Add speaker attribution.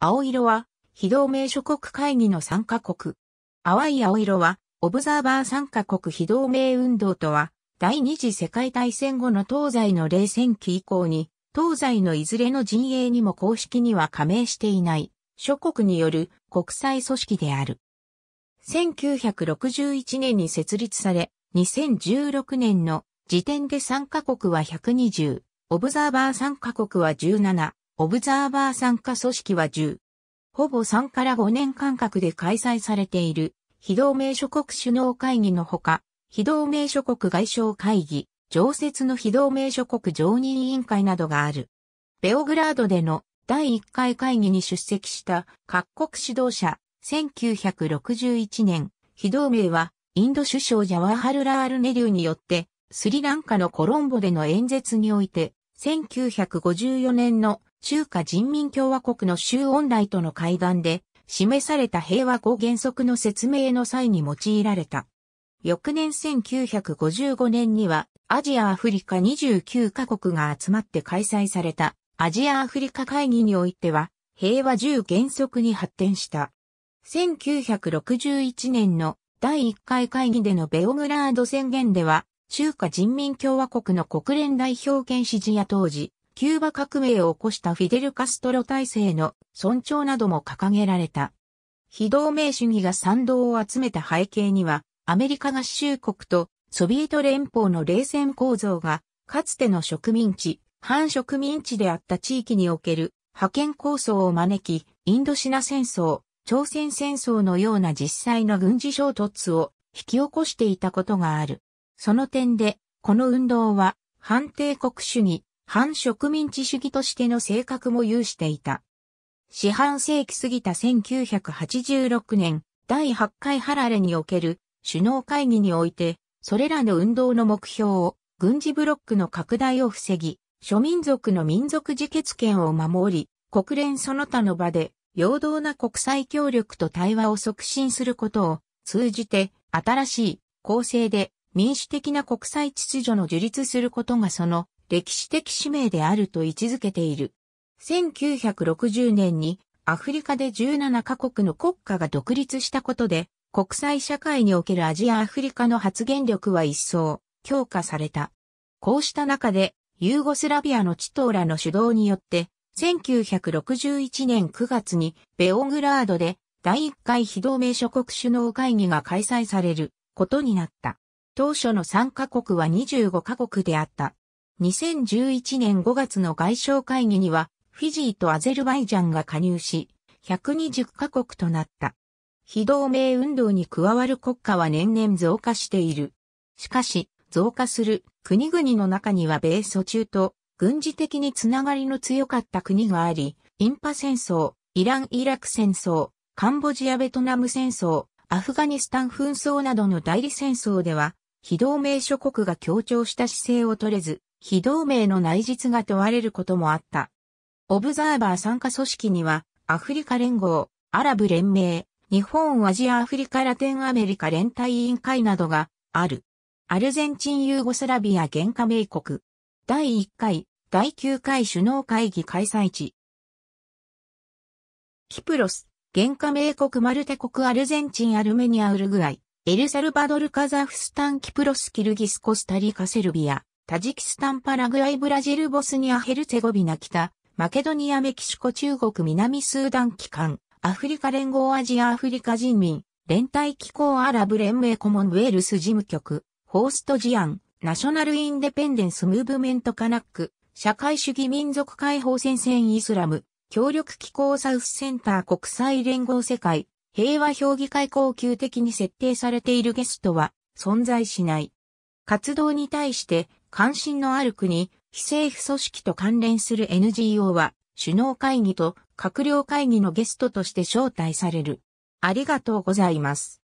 Speaker 1: 青色は、非同盟諸国会議の参加国。淡い青色は、オブザーバー参加国非同盟運動とは、第二次世界大戦後の東西の冷戦期以降に、東西のいずれの陣営にも公式には加盟していない、諸国による国際組織である。1961年に設立され、2016年の時点で参加国は120、オブザーバー参加国は17、オブザーバー参加組織は10。ほぼ3から5年間隔で開催されている、非同盟諸国首脳会議のほか、非同盟諸国外相会議、常設の非同盟諸国常任委員会などがある。ベオグラードでの第1回会議に出席した各国指導者、1961年、非同盟はインド首相ジャワハルラールネリューによってスリランカのコロンボでの演説において1954年の中華人民共和国の周恩来との会談で示された平和5原則の説明の際に用いられた。翌年1955年にはアジア・アフリカ29カ国が集まって開催されたアジア・アフリカ会議においては平和10原則に発展した。1961年の第1回会議でのベオグラード宣言では中華人民共和国の国連代表権指示や当時キューバ革命を起こしたフィデル・カストロ体制の尊重なども掲げられた。非同盟主義が賛同を集めた背景には、アメリカ合衆国とソビエト連邦の冷戦構造が、かつての植民地、反植民地であった地域における覇権構想を招き、インドシナ戦争、朝鮮戦争のような実際の軍事衝突を引き起こしていたことがある。その点で、この運動は、反帝国主義、反植民地主義としての性格も有していた。四半世紀過ぎた1986年、第8回ハラレにおける首脳会議において、それらの運動の目標を軍事ブロックの拡大を防ぎ、諸民族の民族自決権を守り、国連その他の場で、陽動な国際協力と対話を促進することを通じて、新しい構成で民主的な国際秩序の樹立することがその歴史的使命であると位置づけている。1960年にアフリカで17カ国の国家が独立したことで、国際社会におけるアジア・アフリカの発言力は一層強化された。こうした中で、ユーゴスラビアのチトーラの主導によって、1961年9月にベオグラードで第1回非同盟諸国首脳会議が開催されることになった。当初の参加国は25カ国であった。2011年5月の外相会議には、フィジーとアゼルバイジャンが加入し、120カ国となった。非同盟運動に加わる国家は年々増加している。しかし、増加する国々の中には米ソ中と軍事的につながりの強かった国があり、インパ戦争、イラン・イラク戦争、カンボジア・ベトナム戦争、アフガニスタン紛争などの代理戦争では、非同盟諸国が協調した姿勢を取れず、非同盟の内実が問われることもあった。オブザーバー参加組織には、アフリカ連合、アラブ連盟、日本アジアアフリカラテンアメリカ連帯委員会などがある。アルゼンチンユーゴスラビア原加盟国。第1回、第9回首脳会議開催地。キプロス、原加盟国マルテ国アルゼンチンアルメニアウルグアイ、エルサルバドルカザフスタンキプロスキルギスコスタリカセルビア、タジキスタンパラグアイブラジルボスニアヘルツェゴビナ北、マケドニアメキシコ中国南スーダン機関、アフリカ連合アジアアフリカ人民、連帯機構アラブ連盟コモンウェルス事務局、ホースト事案、ナショナルインデペンデンスムーブメントカナック、社会主義民族解放戦線イスラム、協力機構サウスセンター国際連合世界、平和評議会高級的に設定されているゲストは存在しない。活動に対して関心のある国、非政府組織と関連する NGO は、首脳会議と閣僚会議のゲストとして招待される。ありがとうございます。